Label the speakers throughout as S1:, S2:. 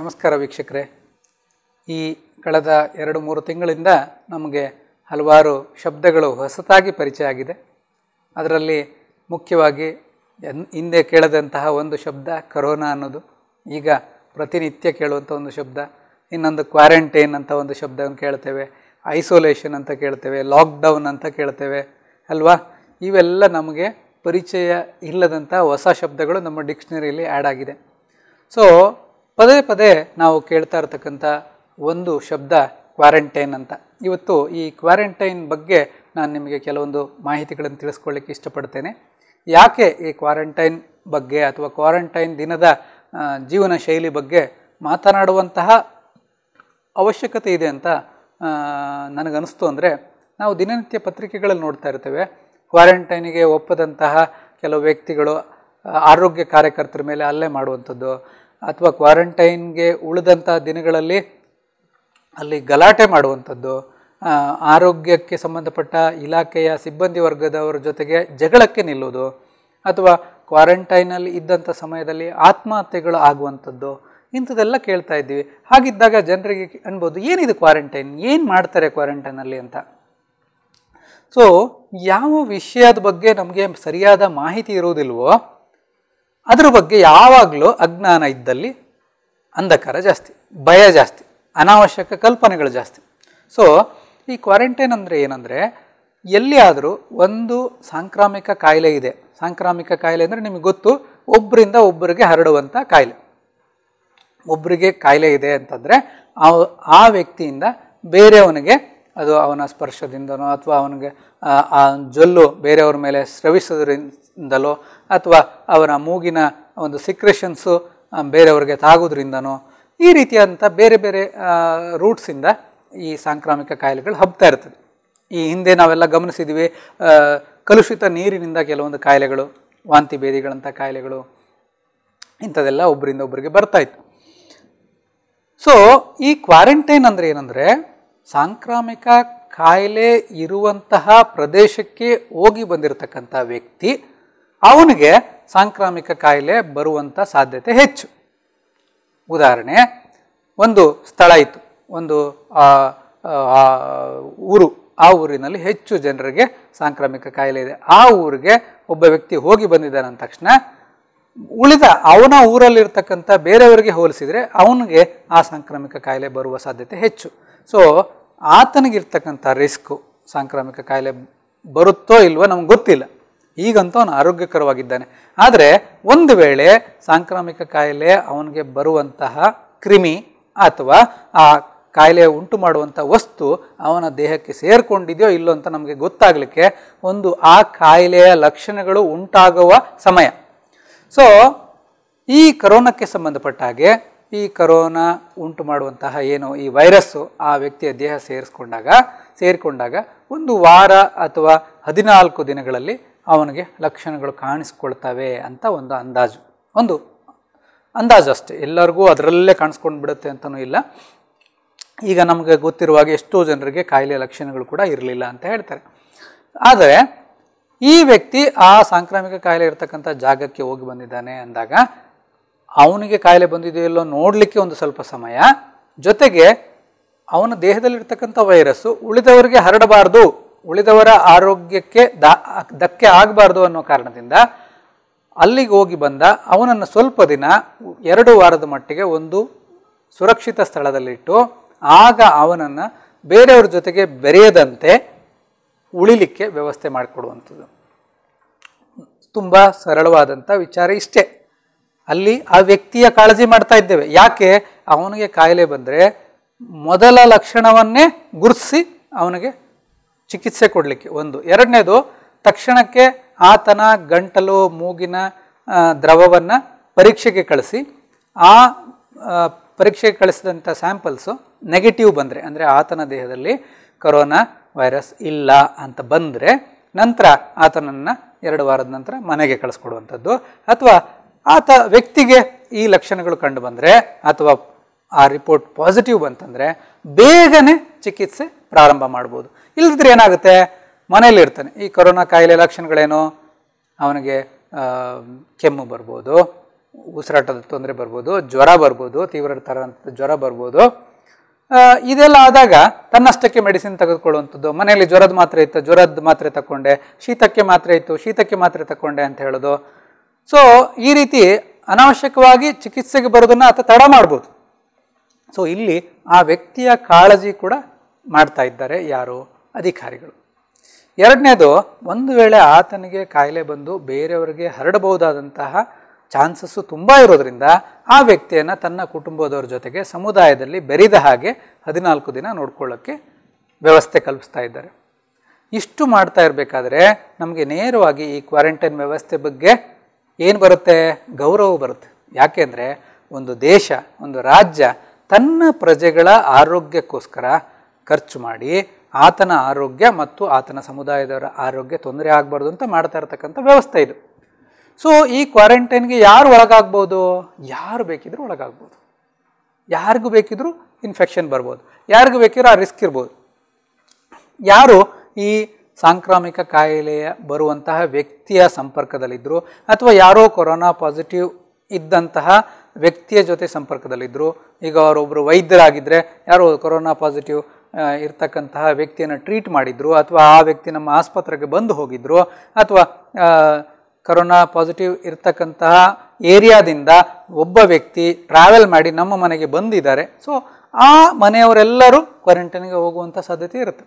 S1: ನಮಸ್ಕಾರ ವೀಕ್ಷಕರೇ ಈ ಕಳೆದ ಎರಡು ಮೂರು ತಿಂಗಳಿಂದ ನಮಗೆ ಹಲವಾರು ಶಬ್ದಗಳು ಹೊಸತಾಗಿ ಪರಿಚಯ ಆಗಿದೆ ಅದರಲ್ಲಿ ಮುಖ್ಯವಾಗಿ ಹಿಂದೆ ಕೇಳದಂತಹ ಒಂದು ಶಬ್ದ ಕರೋನಾ ಅನ್ನೋದು ಈಗ ಪ್ರತಿನಿತ್ಯ ಕೇಳುವಂಥ ಒಂದು ಶಬ್ದ ಇನ್ನೊಂದು ಕ್ವಾರಂಟೈನ್ ಅಂತ ಒಂದು ಶಬ್ದವನ್ನು ಕೇಳ್ತೇವೆ ಐಸೋಲೇಷನ್ ಅಂತ ಕೇಳ್ತೇವೆ ಲಾಕ್ಡೌನ್ ಅಂತ ಕೇಳ್ತೇವೆ ಅಲ್ವಾ ಇವೆಲ್ಲ ನಮಗೆ ಪರಿಚಯ ಇಲ್ಲದಂಥ ಹೊಸ ಶಬ್ದಗಳು ನಮ್ಮ ಡಿಕ್ಷನರಿಯಲ್ಲಿ ಆ್ಯಡ್ ಆಗಿದೆ ಸೊ ಪದೇ ಪದೇ ನಾವು ಕೇಳ್ತಾ ಇರತಕ್ಕಂಥ ಒಂದು ಶಬ್ದ ಕ್ವಾರಂಟೈನ್ ಅಂತ ಇವತ್ತು ಈ ಕ್ವಾರಂಟೈನ್ ಬಗ್ಗೆ ನಾನು ನಿಮಗೆ ಕೆಲವೊಂದು ಮಾಹಿತಿಗಳನ್ನು ತಿಳಿಸ್ಕೊಳ್ಳಿಕ್ಕೆ ಇಷ್ಟಪಡ್ತೇನೆ ಯಾಕೆ ಈ ಕ್ವಾರಂಟೈನ್ ಬಗ್ಗೆ ಅಥವಾ ಕ್ವಾರಂಟೈನ್ ದಿನದ ಜೀವನ ಶೈಲಿ ಬಗ್ಗೆ ಮಾತನಾಡುವಂತಹ ಅವಶ್ಯಕತೆ ಇದೆ ಅಂತ ನನಗನ್ನಿಸ್ತು ಅಂದರೆ ನಾವು ದಿನನಿತ್ಯ ಪತ್ರಿಕೆಗಳಲ್ಲಿ ನೋಡ್ತಾ ಇರ್ತೇವೆ ಕ್ವಾರಂಟೈನಿಗೆ ಒಪ್ಪದಂತಹ ಕೆಲವು ವ್ಯಕ್ತಿಗಳು ಆರೋಗ್ಯ ಕಾರ್ಯಕರ್ತರ ಮೇಲೆ ಅಲ್ಲೇ ಮಾಡುವಂಥದ್ದು ಅಥವಾ ಕ್ವಾರಂಟೈನ್ಗೆ ಉಳಿದಂಥ ದಿನಗಳಲ್ಲಿ ಅಲ್ಲಿ ಗಲಾಟೆ ಮಾಡುವಂಥದ್ದು ಆರೋಗ್ಯಕ್ಕೆ ಸಂಬಂಧಪಟ್ಟ ಇಲಾಖೆಯ ಸಿಬ್ಬಂದಿ ವರ್ಗದವರ ಜೊತೆಗೆ ಜಗಳಕ್ಕೆ ನಿಲ್ಲುವುದು ಅಥವಾ ಕ್ವಾರಂಟೈನಲ್ಲಿ ಇದ್ದಂಥ ಸಮಯದಲ್ಲಿ ಆತ್ಮಹತ್ಯೆಗಳು ಆಗುವಂಥದ್ದು ಇಂಥದ್ದೆಲ್ಲ ಕೇಳ್ತಾ ಇದ್ದೀವಿ ಹಾಗಿದ್ದಾಗ ಜನರಿಗೆ ಅನ್ಬೋದು ಏನಿದು ಕ್ವಾರಂಟೈನ್ ಏನು ಮಾಡ್ತಾರೆ ಕ್ವಾರಂಟೈನಲ್ಲಿ ಅಂತ ಸೊ ಯಾವ ವಿಷಯದ ಬಗ್ಗೆ ನಮಗೆ ಸರಿಯಾದ ಮಾಹಿತಿ ಇರೋದಿಲ್ವೋ ಅದ್ರ ಬಗ್ಗೆ ಯಾವಾಗಲೂ ಅಜ್ಞಾನ ಇದ್ದಲ್ಲಿ ಅಂಧಕಾರ ಜಾಸ್ತಿ ಭಯ ಜಾಸ್ತಿ ಅನಾವಶ್ಯಕ ಕಲ್ಪನೆಗಳು ಜಾಸ್ತಿ ಸೊ ಈ ಕ್ವಾರಂಟೈನ್ ಅಂದರೆ ಏನಂದರೆ ಎಲ್ಲಿಯಾದರೂ ಒಂದು ಸಾಂಕ್ರಾಮಿಕ ಕಾಯಿಲೆ ಇದೆ ಸಾಂಕ್ರಾಮಿಕ ಕಾಯಿಲೆ ಅಂದರೆ ನಿಮಗೆ ಗೊತ್ತು ಒಬ್ಬರಿಂದ ಒಬ್ಬರಿಗೆ ಹರಡುವಂಥ ಕಾಯಿಲೆ ಒಬ್ಬರಿಗೆ ಕಾಯಿಲೆ ಇದೆ ಅಂತಂದರೆ ಆ ವ್ಯಕ್ತಿಯಿಂದ ಬೇರೆಯವನಿಗೆ ಅದು ಅವನ ಸ್ಪರ್ಶದಿಂದನೋ ಅಥವಾ ಅವನಿಗೆ ಆ ಜೊಲ್ಲು ಬೇರೆಯವ್ರ ಮೇಲೆ ಸ್ರವಿಸೋದ್ರಿಂದಲೋ ಅಥವಾ ಅವನ ಮೂಗಿನ ಒಂದು ಸಿಕ್ರೆಷನ್ಸು ಬೇರೆಯವ್ರಿಗೆ ತಾಗೋದ್ರಿಂದನೋ ಈ ರೀತಿಯಾದಂಥ ಬೇರೆ ಬೇರೆ ರೂಟ್ಸಿಂದ ಈ ಸಾಂಕ್ರಾಮಿಕ ಕಾಯಿಲೆಗಳು ಹಬ್ತಾ ಇರ್ತದೆ ಈ ಹಿಂದೆ ನಾವೆಲ್ಲ ಗಮನಿಸಿದ್ವಿ ಕಲುಷಿತ ನೀರಿನಿಂದ ಕೆಲವೊಂದು ಕಾಯಿಲೆಗಳು ವಾಂತಿ ಭೇದಿಗಳಂಥ ಕಾಯಿಲೆಗಳು ಇಂಥದೆಲ್ಲ ಒಬ್ಬರಿಂದ ಒಬ್ಬರಿಗೆ ಬರ್ತಾಯಿತ್ತು ಸೊ ಈ ಕ್ವಾರಂಟೈನ್ ಅಂದರೆ ಏನಂದರೆ ಸಾಂಕ್ರಾಮಿಕ ಕಾಯಿಲೆ ಇರುವಂತಹ ಪ್ರದೇಶಕ್ಕೆ ಹೋಗಿ ಬಂದಿರತಕ್ಕಂಥ ವ್ಯಕ್ತಿ ಅವನಿಗೆ ಸಾಂಕ್ರಾಮಿಕ ಕಾಯಿಲೆ ಬರುವಂಥ ಸಾಧ್ಯತೆ ಹೆಚ್ಚು ಉದಾಹರಣೆ ಒಂದು ಸ್ಥಳ ಇತ್ತು ಒಂದು ಊರು ಆ ಊರಿನಲ್ಲಿ ಹೆಚ್ಚು ಜನರಿಗೆ ಸಾಂಕ್ರಾಮಿಕ ಕಾಯಿಲೆ ಇದೆ ಆ ಊರಿಗೆ ಒಬ್ಬ ವ್ಯಕ್ತಿ ಹೋಗಿ ಬಂದಿದ್ದಾನೆ ಅಂದ ತಕ್ಷಣ ಉಳಿದ ಅವನ ಊರಲ್ಲಿರ್ತಕ್ಕಂಥ ಬೇರೆಯವರಿಗೆ ಹೋಲಿಸಿದರೆ ಅವನಿಗೆ ಆ ಸಾಂಕ್ರಾಮಿಕ ಕಾಯಿಲೆ ಬರುವ ಸಾಧ್ಯತೆ ಹೆಚ್ಚು ಸೊ ಆತನಿಗಿರ್ತಕ್ಕಂಥ ರಿಸ್ಕು ಸಾಂಕ್ರಾಮಿಕ ಕಾಯಿಲೆ ಬರುತ್ತೋ ಇಲ್ವೋ ನಮ್ಗೆ ಗೊತ್ತಿಲ್ಲ ಈಗಂತೂ ಅವನು ಆರೋಗ್ಯಕರವಾಗಿದ್ದಾನೆ ಆದರೆ ಒಂದು ವೇಳೆ ಸಾಂಕ್ರಾಮಿಕ ಕಾಯಿಲೆ ಅವನಿಗೆ ಬರುವಂತಹ ಕ್ರಿಮಿ ಅಥವಾ ಆ ಕಾಯಿಲೆ ಉಂಟು ಮಾಡುವಂಥ ವಸ್ತು ಅವನ ದೇಹಕ್ಕೆ ಸೇರಿಕೊಂಡಿದೆಯೋ ಇಲ್ಲೋ ಅಂತ ನಮಗೆ ಗೊತ್ತಾಗಲಿಕ್ಕೆ ಒಂದು ಆ ಕಾಯಿಲೆಯ ಲಕ್ಷಣಗಳು ಉಂಟಾಗುವ ಸಮಯ ಸೊ ಈ ಕರೋನಕ್ಕೆ ಸಂಬಂಧಪಟ್ಟ ಹಾಗೆ ಈ ಕರೋನಾ ಉಂಟು ಮಾಡುವಂತಹ ಏನು ಈ ವೈರಸ್ಸು ಆ ವ್ಯಕ್ತಿಯ ದೇಹ ಸೇರಿಸ್ಕೊಂಡಾಗ ಸೇರಿಕೊಂಡಾಗ ಒಂದು ವಾರ ಅಥವಾ ಹದಿನಾಲ್ಕು ದಿನಗಳಲ್ಲಿ ಅವನಿಗೆ ಲಕ್ಷಣಗಳು ಕಾಣಿಸ್ಕೊಳ್ತವೆ ಅಂತ ಒಂದು ಅಂದಾಜು ಒಂದು ಅಂದಾಜು ಅಷ್ಟೇ ಎಲ್ಲರಿಗೂ ಅದರಲ್ಲೇ ಕಾಣಿಸ್ಕೊಂಡು ಬಿಡುತ್ತೆ ಅಂತಲೂ ಇಲ್ಲ ಈಗ ನಮಗೆ ಗೊತ್ತಿರುವಾಗ ಎಷ್ಟೋ ಜನರಿಗೆ ಕಾಯಿಲೆ ಲಕ್ಷಣಗಳು ಕೂಡ ಇರಲಿಲ್ಲ ಅಂತ ಹೇಳ್ತಾರೆ ಆದರೆ ಈ ವ್ಯಕ್ತಿ ಆ ಸಾಂಕ್ರಾಮಿಕ ಕಾಯಿಲೆ ಇರತಕ್ಕಂಥ ಜಾಗಕ್ಕೆ ಹೋಗಿ ಬಂದಿದ್ದಾನೆ ಅಂದಾಗ ಅವನಿಗೆ ಕಾಯಿಲೆ ಬಂದಿದೆಯಲ್ಲೋ ನೋಡಲಿಕ್ಕೆ ಒಂದು ಸ್ವಲ್ಪ ಸಮಯ ಜೊತೆಗೆ ಅವನ ದೇಹದಲ್ಲಿರ್ತಕ್ಕಂಥ ವೈರಸ್ಸು ಉಳಿದವರಿಗೆ ಹರಡಬಾರ್ದು ಉಳಿದವರ ಆರೋಗ್ಯಕ್ಕೆ ದಕ್ಕೆ ಆಗಬಾರ್ದು ಅನ್ನೋ ಕಾರಣದಿಂದ ಅಲ್ಲಿಗೆ ಹೋಗಿ ಬಂದ ಅವನನ್ನು ಸ್ವಲ್ಪ ದಿನ ಎರಡು ವಾರದ ಮಟ್ಟಿಗೆ ಒಂದು ಸುರಕ್ಷಿತ ಸ್ಥಳದಲ್ಲಿಟ್ಟು ಆಗ ಅವನನ್ನು ಬೇರೆಯವ್ರ ಜೊತೆಗೆ ಬೆರೆಯದಂತೆ ಉಳಿಲಿಕ್ಕೆ ವ್ಯವಸ್ಥೆ ಮಾಡಿಕೊಡುವಂಥದ್ದು ತುಂಬ ಸರಳವಾದಂಥ ವಿಚಾರ ಇಷ್ಟೇ ಅಲ್ಲಿ ಆ ವ್ಯಕ್ತಿಯ ಕಾಳಜಿ ಮಾಡ್ತಾ ಇದ್ದೇವೆ ಯಾಕೆ ಅವನಿಗೆ ಕಾಯಿಲೆ ಬಂದರೆ ಮೊದಲ ಲಕ್ಷಣವನ್ನೇ ಗುರುತಿಸಿ ಅವನಿಗೆ ಚಿಕಿತ್ಸೆ ಕೊಡಲಿಕ್ಕೆ ಒಂದು ಎರಡನೇದು ತಕ್ಷಣಕ್ಕೆ ಆತನ ಗಂಟಲು ಮೂಗಿನ ದ್ರವವನ್ನು ಪರೀಕ್ಷೆಗೆ ಕಳಿಸಿ ಆ ಪರೀಕ್ಷೆಗೆ ಕಳಿಸಿದಂಥ ಸ್ಯಾಂಪಲ್ಸು ನೆಗೆಟಿವ್ ಬಂದರೆ ಅಂದರೆ ಆತನ ದೇಹದಲ್ಲಿ ಕೊರೋನಾ ವೈರಸ್ ಇಲ್ಲ ಅಂತ ಬಂದರೆ ನಂತರ ಆತನನ್ನು ಎರಡು ವಾರದ ನಂತರ ಮನೆಗೆ ಕಳಿಸ್ಕೊಡುವಂಥದ್ದು ಅಥವಾ ಆತ ವ್ಯಕ್ತಿಗೆ ಈ ಲಕ್ಷಣಗಳು ಕಂಡು ಬಂದರೆ ಅಥವಾ ಆ ರಿಪೋರ್ಟ್ ಪಾಸಿಟಿವ್ ಬಂತಂದರೆ ಬೇಗನೆ ಚಿಕಿತ್ಸೆ ಪ್ರಾರಂಭ ಮಾಡ್ಬೋದು ಇಲ್ಲದಿದ್ರೆ ಏನಾಗುತ್ತೆ ಮನೆಯಲ್ಲಿರ್ತಾನೆ ಈ ಕೊರೋನಾ ಕಾಯಿಲೆ ಲಕ್ಷಣಗಳೇನು ಅವನಿಗೆ ಕೆಮ್ಮು ಬರ್ಬೋದು ಉಸಿರಾಟದ ತೊಂದರೆ ಬರ್ಬೋದು ಜ್ವರ ಬರ್ಬೋದು ತೀವ್ರ ತರಂಥ ಜ್ವರ ಬರ್ಬೋದು ಇದೆಲ್ಲ ಆದಾಗ ತನ್ನಷ್ಟಕ್ಕೆ ಮೆಡಿಸಿನ್ ತೆಗೆದುಕೊಳ್ಳುವಂಥದ್ದು ಮನೆಯಲ್ಲಿ ಜ್ವರದ ಮಾತ್ರೆ ಇತ್ತು ಜ್ವರದ ಮಾತ್ರೆ ತಗೊಂಡೆ ಶೀತಕ್ಕೆ ಮಾತ್ರೆ ಇತ್ತು ಶೀತಕ್ಕೆ ಮಾತ್ರೆ ತಗೊಂಡೆ ಅಂತ ಹೇಳೋದು ಸೊ ಈ ರೀತಿ ಅನಾವಶ್ಯಕವಾಗಿ ಚಿಕಿತ್ಸೆಗೆ ಬರೋದನ್ನು ಆತ ತಡ ಮಾಡ್ಬೋದು ಸೊ ಇಲ್ಲಿ ಆ ವ್ಯಕ್ತಿಯ ಕಾಳಜಿ ಕೂಡ ಮಾಡ್ತಾ ಇದ್ದಾರೆ ಯಾರು ಅಧಿಕಾರಿಗಳು ಎರಡನೇದು ಒಂದು ವೇಳೆ ಆತನಿಗೆ ಕಾಯಿಲೆ ಬಂದು ಬೇರೆಯವರಿಗೆ ಹರಡಬಹುದಾದಂತಹ ಚಾನ್ಸಸ್ಸು ತುಂಬ ಇರೋದರಿಂದ ಆ ವ್ಯಕ್ತಿಯನ್ನು ತನ್ನ ಕುಟುಂಬದವ್ರ ಜೊತೆಗೆ ಸಮುದಾಯದಲ್ಲಿ ಬೆರಿದ ಹಾಗೆ ಹದಿನಾಲ್ಕು ದಿನ ನೋಡ್ಕೊಳ್ಳೋಕ್ಕೆ ವ್ಯವಸ್ಥೆ ಕಲ್ಪಿಸ್ತಾ ಇದ್ದಾರೆ ಇಷ್ಟು ಮಾಡ್ತಾ ಇರಬೇಕಾದ್ರೆ ನಮಗೆ ನೇರವಾಗಿ ಈ ಕ್ವಾರಂಟೈನ್ ವ್ಯವಸ್ಥೆ ಬಗ್ಗೆ ಏನು ಬರುತ್ತೆ ಗೌರವ ಬರುತ್ತೆ ಯಾಕೆಂದರೆ ಒಂದು ದೇಶ ಒಂದು ರಾಜ್ಯ ತನ್ನ ಪ್ರಜೆಗಳ ಆರೋಗ್ಯಕ್ಕೋಸ್ಕರ ಖರ್ಚು ಮಾಡಿ ಆತನ ಆರೋಗ್ಯ ಮತ್ತು ಆತನ ಸಮುದಾಯದವರ ಆರೋಗ್ಯ ತೊಂದರೆ ಆಗಬಾರ್ದು ಅಂತ ಮಾಡ್ತಾ ಇರತಕ್ಕಂಥ ವ್ಯವಸ್ಥೆ ಇದು ಸೊ ಈ ಕ್ವಾರಂಟೈನ್ಗೆ ಯಾರು ಒಳಗಾಗ್ಬೋದು ಯಾರು ಬೇಕಿದ್ರೂ ಒಳಗಾಗ್ಬೋದು ಯಾರಿಗೂ ಬೇಕಿದ್ರೂ ಇನ್ಫೆಕ್ಷನ್ ಬರ್ಬೋದು ಯಾರಿಗೂ ಬೇಕಿದ್ರು ಆ ರಿಸ್ಕ್ ಇರ್ಬೋದು ಯಾರು ಈ ಸಾಂಕ್ರಾಮಿಕ ಕಾಯಿಲೆಯ ಬರುವಂತಹ ವ್ಯಕ್ತಿಯ ಸಂಪರ್ಕದಲ್ಲಿದ್ದರು ಅಥವಾ ಯಾರೋ ಕೊರೋನಾ ಪಾಸಿಟಿವ್ ಇದ್ದಂತಹ ವ್ಯಕ್ತಿಯ ಜೊತೆ ಸಂಪರ್ಕದಲ್ಲಿದ್ದರು ಈಗ ಅವರೊಬ್ಬರು ವೈದ್ಯರಾಗಿದ್ದರೆ ಯಾರೋ ಕೊರೋನಾ ಪಾಸಿಟಿವ್ ಇರ್ತಕ್ಕಂತಹ ವ್ಯಕ್ತಿಯನ್ನು ಟ್ರೀಟ್ ಮಾಡಿದ್ರು ಅಥವಾ ಆ ವ್ಯಕ್ತಿ ನಮ್ಮ ಆಸ್ಪತ್ರೆಗೆ ಬಂದು ಹೋಗಿದ್ರು ಅಥವಾ ಕರೋನಾ ಪಾಸಿಟಿವ್ ಇರ್ತಕ್ಕಂತಹ ಏರಿಯಾದಿಂದ ಒಬ್ಬ ವ್ಯಕ್ತಿ ಟ್ರಾವೆಲ್ ಮಾಡಿ ನಮ್ಮ ಮನೆಗೆ ಬಂದಿದ್ದಾರೆ ಸೊ ಆ ಮನೆಯವರೆಲ್ಲರೂ ಕ್ವಾರಂಟೈನ್ಗೆ ಹೋಗುವಂಥ ಸಾಧ್ಯತೆ ಇರುತ್ತೆ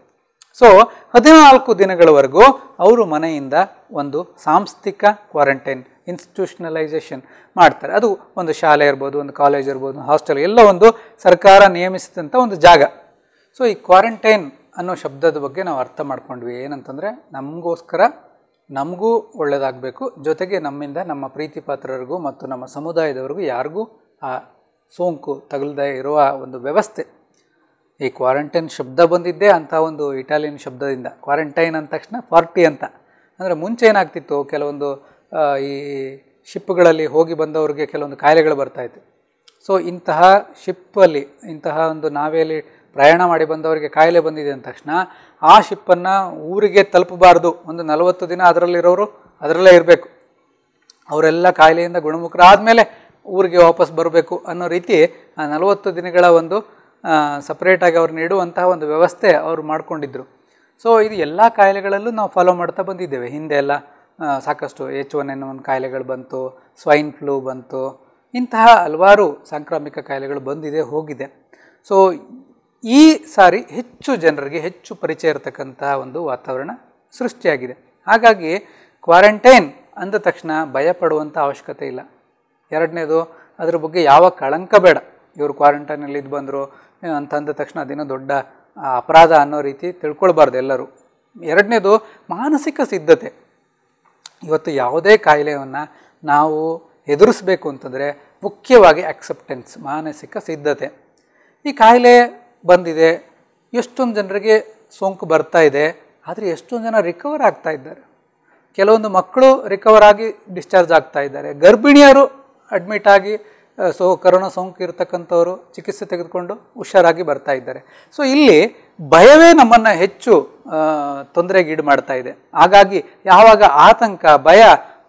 S1: ಸೊ ಹದಿನಾಲ್ಕು ದಿನಗಳವರೆಗೂ ಅವರು ಮನೆಯಿಂದ ಒಂದು ಸಾಂಸ್ಥಿಕ ಕ್ವಾರಂಟೈನ್ ಇನ್ಸ್ಟಿಟ್ಯೂಷನಲೈಸೇಷನ್ ಮಾಡ್ತಾರೆ ಅದು ಒಂದು ಶಾಲೆ ಇರ್ಬೋದು ಒಂದು ಕಾಲೇಜ್ ಇರ್ಬೋದು ಹಾಸ್ಟೆಲ್ ಎಲ್ಲ ಒಂದು ಸರ್ಕಾರ ನಿಯಮಿಸಿದಂಥ ಒಂದು ಜಾಗ ಸೊ ಈ ಕ್ವಾರಂಟೈನ್ ಅನ್ನೋ ಶಬ್ದದ ಬಗ್ಗೆ ನಾವು ಅರ್ಥ ಮಾಡ್ಕೊಂಡ್ವಿ ಏನಂತಂದರೆ ನಮಗೋಸ್ಕರ ನಮಗೂ ಒಳ್ಳೆಯದಾಗಬೇಕು ಜೊತೆಗೆ ನಮ್ಮಿಂದ ನಮ್ಮ ಪ್ರೀತಿ ಪಾತ್ರರಿಗೂ ಮತ್ತು ನಮ್ಮ ಸಮುದಾಯದವರಿಗೂ ಯಾರಿಗೂ ಆ ಸೋಂಕು ತಗಲದೇ ಇರುವ ಒಂದು ವ್ಯವಸ್ಥೆ ಈ ಕ್ವಾರಂಟೈನ್ ಶಬ್ದ ಬಂದಿದ್ದೇ ಅಂಥ ಒಂದು ಇಟಾಲಿಯನ್ ಶಬ್ದದಿಂದ ಕ್ವಾರಂಟೈನ್ ಅಂದ ತಕ್ಷಣ ಫಾರ್ಟಿ ಅಂತ ಅಂದರೆ ಮುಂಚೆ ಏನಾಗ್ತಿತ್ತು ಕೆಲವೊಂದು ಈ ಶಿಪ್ಗಳಲ್ಲಿ ಹೋಗಿ ಬಂದವರಿಗೆ ಕೆಲವೊಂದು ಕಾಯಿಲೆಗಳು ಬರ್ತಾಯಿತ್ತು ಸೊ ಇಂತಹ ಶಿಪ್ಪಲ್ಲಿ ಇಂತಹ ಒಂದು ನಾವೆಯಲ್ಲಿ ಪ್ರಯಾಣ ಮಾಡಿ ಬಂದವರಿಗೆ ಕಾಯಿಲೆ ಬಂದಿದೆ ಅಂದ ತಕ್ಷಣ ಆ ಶಿಪ್ಪನ್ನು ಊರಿಗೆ ತಲುಪಬಾರ್ದು ಒಂದು ನಲವತ್ತು ದಿನ ಅದರಲ್ಲಿರೋರು ಅದರಲ್ಲೇ ಇರಬೇಕು ಅವರೆಲ್ಲ ಕಾಯಿಲೆಯಿಂದ ಗುಣಮುಖರಾದ ಮೇಲೆ ಊರಿಗೆ ವಾಪಸ್ ಬರಬೇಕು ಅನ್ನೋ ರೀತಿ ಆ ನಲವತ್ತು ದಿನಗಳ ಒಂದು ಸಪ್ರೇಟಾಗಿ ಅವ್ರು ನೀಡುವಂತಹ ಒಂದು ವ್ಯವಸ್ಥೆ ಅವರು ಮಾಡಿಕೊಂಡಿದ್ರು ಸೊ ಇದು ಎಲ್ಲ ಕಾಯಿಲೆಗಳಲ್ಲೂ ನಾವು ಫಾಲೋ ಮಾಡ್ತಾ ಬಂದಿದ್ದೇವೆ ಹಿಂದೆ ಎಲ್ಲ ಸಾಕಷ್ಟು ಎಚ್ ಒನ್ ಎನ್ ಒನ್ ಕಾಯಿಲೆಗಳು ಬಂತು ಸ್ವೈನ್ ಫ್ಲೂ ಬಂತು ಇಂತಹ ಹಲವಾರು ಸಾಂಕ್ರಾಮಿಕ ಕಾಯಿಲೆಗಳು ಬಂದಿದೆ ಹೋಗಿದೆ ಸೊ ಈ ಸಾರಿ ಹೆಚ್ಚು ಜನರಿಗೆ ಹೆಚ್ಚು ಪರಿಚಯ ಇರತಕ್ಕಂತಹ ಒಂದು ವಾತಾವರಣ ಸೃಷ್ಟಿಯಾಗಿದೆ ಹಾಗಾಗಿ ಕ್ವಾರಂಟೈನ್ ಅಂದ ತಕ್ಷಣ ಭಯಪಡುವಂಥ ಅವಶ್ಯಕತೆ ಇಲ್ಲ ಎರಡನೇದು ಅದರ ಬಗ್ಗೆ ಯಾವ ಕಳಂಕ ಬೇಡ ಇವರು ಕ್ವಾರಂಟೈನಲ್ಲಿ ಇದು ಬಂದರು ಅಂತಂದ ತಕ್ಷಣ ಅದೇನೋ ದೊಡ್ಡ ಅಪರಾಧ ಅನ್ನೋ ರೀತಿ ತಿಳ್ಕೊಳ್ಬಾರ್ದು ಎಲ್ಲರೂ ಎರಡನೇದು ಮಾನಸಿಕ ಸಿದ್ಧತೆ ಇವತ್ತು ಯಾವುದೇ ಕಾಯಿಲೆಯನ್ನು ನಾವು ಎದುರಿಸಬೇಕು ಅಂತಂದರೆ ಮುಖ್ಯವಾಗಿ ಆಕ್ಸೆಪ್ಟೆನ್ಸ್ ಮಾನಸಿಕ ಸಿದ್ಧತೆ ಈ ಕಾಯಿಲೆ ಬಂದಿದೆ ಎಷ್ಟೊಂದು ಜನರಿಗೆ ಸೋಂಕು ಬರ್ತಾ ಇದೆ ಆದರೆ ಎಷ್ಟೊಂದು ಜನ ರಿಕವರ್ ಆಗ್ತಾ ಇದ್ದಾರೆ ಕೆಲವೊಂದು ಮಕ್ಕಳು ರಿಕವರ್ ಆಗಿ ಡಿಸ್ಚಾರ್ಜ್ ಆಗ್ತಾ ಇದ್ದಾರೆ ಗರ್ಭಿಣಿಯರು ಅಡ್ಮಿಟ್ ಆಗಿ ಸೊ ಕರೋನಾ ಸೋಂಕು ಇರತಕ್ಕಂಥವರು ಚಿಕಿತ್ಸೆ ತೆಗೆದುಕೊಂಡು ಹುಷಾರಾಗಿ ಬರ್ತಾ ಇದ್ದಾರೆ ಸೊ ಇಲ್ಲಿ ಭಯವೇ ನಮ್ಮನ್ನು ಹೆಚ್ಚು ತೊಂದರೆಗೀಡು ಮಾಡ್ತಾ ಇದೆ ಹಾಗಾಗಿ ಯಾವಾಗ ಆತಂಕ ಭಯ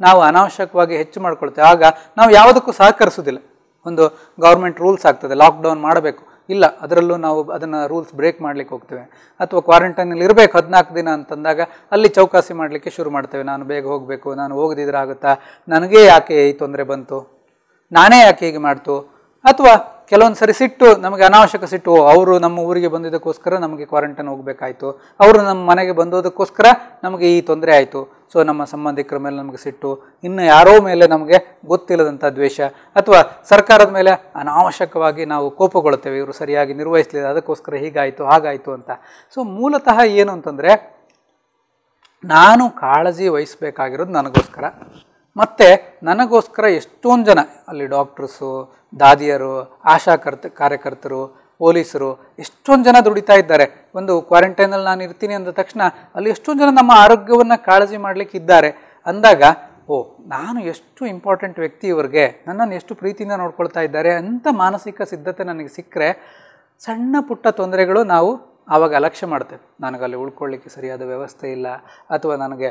S1: ನಾವು ಅನಾವಶ್ಯಕವಾಗಿ ಹೆಚ್ಚು ಮಾಡ್ಕೊಳ್ತೇವೆ ಆಗ ನಾವು ಯಾವುದಕ್ಕೂ ಸಹಕರಿಸೋದಿಲ್ಲ ಒಂದು ಗೌರ್ಮೆಂಟ್ ರೂಲ್ಸ್ ಆಗ್ತದೆ ಲಾಕ್ಡೌನ್ ಮಾಡಬೇಕು ಇಲ್ಲ ಅದರಲ್ಲೂ ನಾವು ಅದನ್ನು ರೂಲ್ಸ್ ಬ್ರೇಕ್ ಮಾಡಲಿಕ್ಕೆ ಹೋಗ್ತೇವೆ ಅಥವಾ ಕ್ವಾರಂಟೈನಲ್ಲಿ ಇರಬೇಕು ಹದಿನಾಲ್ಕು ದಿನ ಅಂತಂದಾಗ ಅಲ್ಲಿ ಚೌಕಾಸಿ ಮಾಡಲಿಕ್ಕೆ ಶುರು ಮಾಡ್ತೇವೆ ನಾನು ಬೇಗ ಹೋಗಬೇಕು ನಾನು ಆಗುತ್ತಾ ನನಗೇ ಯಾಕೆ ಈ ತೊಂದರೆ ಬಂತು ನಾನೇ ಯಾಕೆ ಹೀಗೆ ಮಾಡ್ತು ಅಥವಾ ಕೆಲವೊಂದು ಸರಿ ಸಿಟ್ಟು ನಮಗೆ ಅನಾವಶ್ಯಕ ಸಿಟ್ಟು ಅವರು ನಮ್ಮ ಊರಿಗೆ ಬಂದಿದ್ದಕ್ಕೋಸ್ಕರ ನಮಗೆ ಕ್ವಾರಂಟೈನ್ ಹೋಗಬೇಕಾಯಿತು ಅವರು ನಮ್ಮ ಮನೆಗೆ ಬಂದೋದಕ್ಕೋಸ್ಕರ ನಮಗೆ ಈ ತೊಂದರೆ ಆಯಿತು ಸೊ ನಮ್ಮ ಸಂಬಂಧಿಕರ ಮೇಲೆ ನಮಗೆ ಸಿಟ್ಟು ಇನ್ನು ಯಾರೋ ಮೇಲೆ ನಮಗೆ ಗೊತ್ತಿಲ್ಲದಂಥ ದ್ವೇಷ ಅಥವಾ ಸರ್ಕಾರದ ಮೇಲೆ ಅನಾವಶ್ಯಕವಾಗಿ ನಾವು ಕೋಪಗೊಳ್ಳುತ್ತೇವೆ ಇವರು ಸರಿಯಾಗಿ ನಿರ್ವಹಿಸಲಿಲ್ಲ ಅದಕ್ಕೋಸ್ಕರ ಹೀಗಾಯಿತು ಹಾಗಾಯಿತು ಅಂತ ಸೊ ಮೂಲತಃ ಏನು ಅಂತಂದರೆ ನಾನು ಕಾಳಜಿ ವಹಿಸಬೇಕಾಗಿರೋದು ನನಗೋಸ್ಕರ ಮತ್ತು ನನಗೋಸ್ಕರ ಎಷ್ಟೊಂದು ಜನ ಅಲ್ಲಿ ಡಾಕ್ಟ್ರಸು ದಾದಿಯರು ಆಶಾ ಕಾರ್ಯಕರ್ತರು ಪೊಲೀಸರು ಎಷ್ಟೊಂದು ಜನ ದುಡಿತಾ ಇದ್ದಾರೆ ಒಂದು ಕ್ವಾರಂಟೈನಲ್ಲಿ ನಾನು ಇರ್ತೀನಿ ಅಂದ ತಕ್ಷಣ ಅಲ್ಲಿ ಎಷ್ಟೊಂದು ಜನ ನಮ್ಮ ಆರೋಗ್ಯವನ್ನು ಕಾಳಜಿ ಮಾಡಲಿಕ್ಕೆ ಇದ್ದಾರೆ ಅಂದಾಗ ಓ ನಾನು ಎಷ್ಟು ಇಂಪಾರ್ಟೆಂಟ್ ವ್ಯಕ್ತಿ ಇವ್ರಿಗೆ ನನ್ನನ್ನು ಎಷ್ಟು ಪ್ರೀತಿಯಿಂದ ನೋಡ್ಕೊಳ್ತಾ ಇದ್ದಾರೆ ಅಂಥ ಮಾನಸಿಕ ಸಿದ್ಧತೆ ನನಗೆ ಸಿಕ್ಕರೆ ಸಣ್ಣ ಪುಟ್ಟ ತೊಂದರೆಗಳು ನಾವು ಆವಾಗ ಅಲಕ್ಷ್ಯ ಮಾಡ್ತೇವೆ ನನಗಲ್ಲಿ ಉಳ್ಕೊಳ್ಳಿಕ್ಕೆ ಸರಿಯಾದ ವ್ಯವಸ್ಥೆ ಇಲ್ಲ ಅಥವಾ ನನಗೆ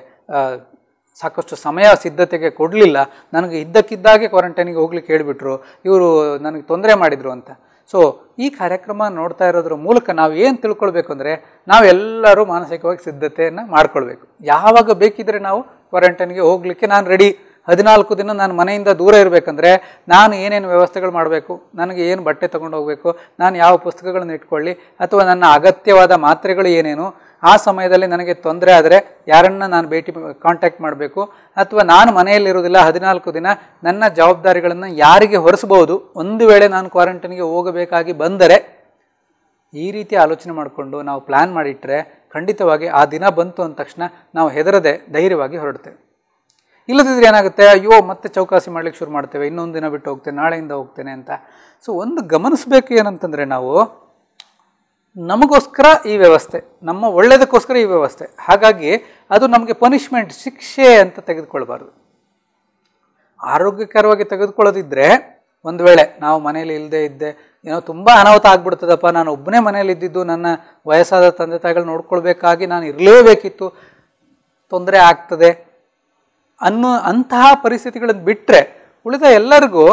S1: ಸಾಕಷ್ಟು ಸಮಯ ಸಿದ್ಧತೆಗೆ ಕೊಡಲಿಲ್ಲ ನನಗೆ ಇದ್ದಕ್ಕಿದ್ದಾಗೆ ಕ್ವಾರಂಟೈನಿಗೆ ಹೋಗ್ಲಿಕ್ಕೆ ಹೇಳಿಬಿಟ್ರು ಇವರು ನನಗೆ ತೊಂದರೆ ಮಾಡಿದರು ಅಂತ ಸೊ ಈ ಕಾರ್ಯಕ್ರಮ ನೋಡ್ತಾ ಇರೋದ್ರ ಮೂಲಕ ನಾವು ಏನು ತಿಳ್ಕೊಳ್ಬೇಕು ಅಂದರೆ ನಾವೆಲ್ಲರೂ ಮಾನಸಿಕವಾಗಿ ಸಿದ್ಧತೆಯನ್ನು ಮಾಡ್ಕೊಳ್ಬೇಕು ಯಾವಾಗ ಬೇಕಿದ್ರೆ ನಾವು ಕ್ವಾರಂಟೈನ್ಗೆ ಹೋಗಲಿಕ್ಕೆ ನಾನು ರೆಡಿ ಹದಿನಾಲ್ಕು ದಿನ ನಾನು ಮನೆಯಿಂದ ದೂರ ಇರಬೇಕಂದ್ರೆ ನಾನು ಏನೇನು ವ್ಯವಸ್ಥೆಗಳು ಮಾಡಬೇಕು ನನಗೆ ಏನು ಬಟ್ಟೆ ತೊಗೊಂಡು ಹೋಗಬೇಕು ನಾನು ಯಾವ ಪುಸ್ತಕಗಳನ್ನು ಇಟ್ಕೊಳ್ಳಿ ಅಥವಾ ನನ್ನ ಅಗತ್ಯವಾದ ಮಾತ್ರೆಗಳು ಏನೇನು ಆ ಸಮಯದಲ್ಲಿ ನನಗೆ ತೊಂದರೆ ಆದರೆ ಯಾರನ್ನು ನಾನು ಭೇಟಿ ಕಾಂಟ್ಯಾಕ್ಟ್ ಮಾಡಬೇಕು ಅಥವಾ ನಾನು ಮನೆಯಲ್ಲಿರೋದಿಲ್ಲ ಹದಿನಾಲ್ಕು ದಿನ ನನ್ನ ಜವಾಬ್ದಾರಿಗಳನ್ನು ಯಾರಿಗೆ ಹೊರಿಸಬಹುದು ಒಂದು ವೇಳೆ ನಾನು ಕ್ವಾರಂಟೈನ್ಗೆ ಹೋಗಬೇಕಾಗಿ ಬಂದರೆ ಈ ರೀತಿ ಆಲೋಚನೆ ಮಾಡಿಕೊಂಡು ನಾವು ಪ್ಲ್ಯಾನ್ ಮಾಡಿಟ್ಟರೆ ಖಂಡಿತವಾಗಿ ಆ ದಿನ ಬಂತು ಅಂದ ತಕ್ಷಣ ನಾವು ಹೆದರದೆ ಧೈರ್ಯವಾಗಿ ಹೊರಡ್ತೇವೆ ಇಲ್ಲದಿದ್ರೆ ಏನಾಗುತ್ತೆ ಅಯ್ಯೋ ಮತ್ತೆ ಚೌಕಾಸಿ ಮಾಡ್ಲಿಕ್ಕೆ ಶುರು ಮಾಡ್ತೇವೆ ಇನ್ನೊಂದು ದಿನ ಬಿಟ್ಟು ಹೋಗ್ತೇನೆ ನಾಳೆಯಿಂದ ಹೋಗ್ತೇನೆ ಅಂತ ಸೊ ಒಂದು ಗಮನಿಸಬೇಕು ಏನಂತಂದರೆ ನಾವು ನಮಗೋಸ್ಕರ ಈ ವ್ಯವಸ್ಥೆ ನಮ್ಮ ಒಳ್ಳೆಯದಕ್ಕೋಸ್ಕರ ಈ ವ್ಯವಸ್ಥೆ ಹಾಗಾಗಿ ಅದು ನಮಗೆ ಪನಿಷ್ಮೆಂಟ್ ಶಿಕ್ಷೆ ಅಂತ ತೆಗೆದುಕೊಳ್ಬಾರ್ದು ಆರೋಗ್ಯಕರವಾಗಿ ತೆಗೆದುಕೊಳ್ಳೋದಿದ್ದರೆ ಒಂದು ವೇಳೆ ನಾವು ಮನೇಲಿ ಇಲ್ಲದೆ ಇದ್ದೆ ಏನೋ ತುಂಬ ಅನಾಹುತ ಆಗ್ಬಿಡ್ತದಪ್ಪ ನಾನು ಒಬ್ಬನೇ ಮನೇಲಿ ಇದ್ದಿದ್ದು ನನ್ನ ವಯಸ್ಸಾದ ತಂದೆ ತಾಯಿಗಳು ನೋಡ್ಕೊಳ್ಬೇಕಾಗಿ ನಾನು ಇರಲೇಬೇಕಿತ್ತು ತೊಂದರೆ ಆಗ್ತದೆ ಅನ್ನೋ ಅಂತಹ ಪರಿಸ್ಥಿತಿಗಳನ್ನು ಬಿಟ್ಟರೆ ಉಳಿದ ಎಲ್ಲರಿಗೂ